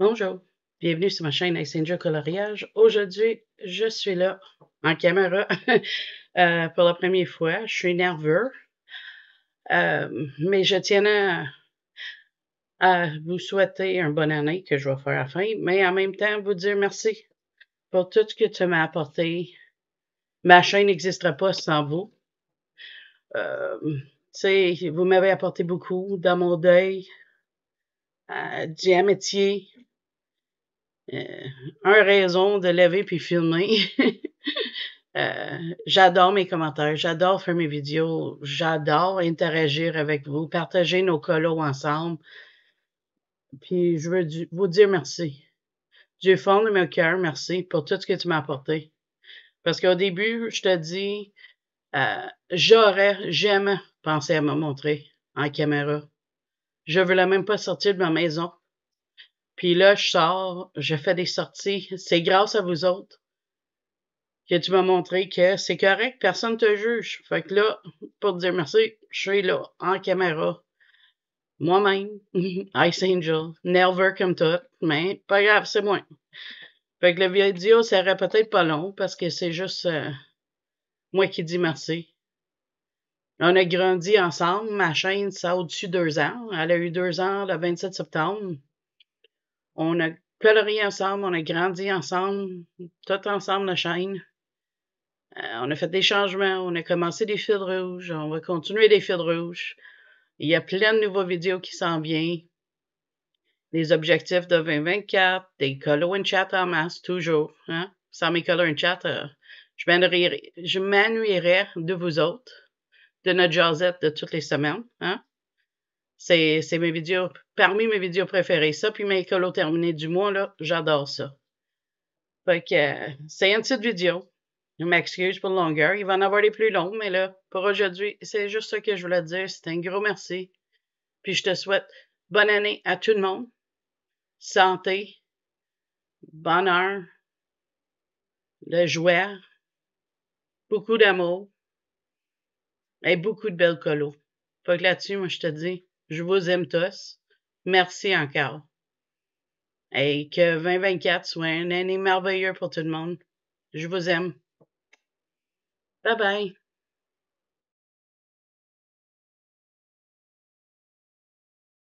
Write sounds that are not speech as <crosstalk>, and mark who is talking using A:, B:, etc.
A: Bonjour, bienvenue sur ma chaîne Angel Coloriage. Aujourd'hui, je suis là en caméra <laughs> euh, pour la première fois. Je suis nerveux, euh, mais je tiens à, vous souhaiter une bonne année que je vais faire à la fin, mais en même temps vous dire merci pour tout ce que tu m'as apporté. Ma chaîne n'existerait pas sans vous. Euh, vous m'avez apporté beaucoup dans mon deuil, J'ai euh, du amitié, euh, un raison de lever puis filmer. <laughs> Euh, j'adore mes commentaires, j'adore faire mes vidéos, j'adore interagir avec vous, partager nos colos ensemble. Puis je veux vous dire merci. Du fond de mon cœur, merci pour tout ce que tu m'as apporté. Parce qu'au début, je te dis, euh, j'aurais jamais pensé à me montrer en caméra. Je ne voulais même pas sortir de ma maison puis là, je sors, je fais des sorties. C'est grâce à vous autres que tu m'as montré que c'est correct, personne ne te juge. Fait que là, pour te dire merci, je suis là, en caméra. Moi-même, <laughs> Ice Angel, nerveux comme tout, mais pas grave, c'est moi. Fait que le vidéo serait peut-être pas long parce que c'est juste euh, moi qui dis merci. On a grandi ensemble. Ma chaîne, ça a au-dessus de deux ans. Elle a eu deux ans le 27 septembre. On a coloré ensemble, on a grandi ensemble, tout ensemble la chaîne. Euh, on a fait des changements, on a commencé des fils rouges, on va continuer des fils rouges. Il y a plein de nouveaux vidéos qui s'en viennent. Les objectifs de 2024, des colos and chat en masse, toujours. Hein? Sans mes colos and chat, euh, je m'ennuierais de vous autres, de notre Josette de toutes les semaines. Hein? C'est mes vidéos, parmi mes vidéos préférées. Ça, puis mes colos terminés du mois, là, j'adore ça. Fait que euh, c'est une petite vidéo. Je m'excuse pour la longueur. Il va en avoir les plus longues, mais là, pour aujourd'hui, c'est juste ce que je voulais dire. c'est un gros merci. Puis je te souhaite bonne année à tout le monde. Santé, bonheur, le joie, beaucoup d'amour et beaucoup de belles colos. Fait que là-dessus, moi, je te dis je vous aime tous. Merci encore. Et que 2024 soit une année merveilleuse pour tout le monde. Je vous aime. Bye bye.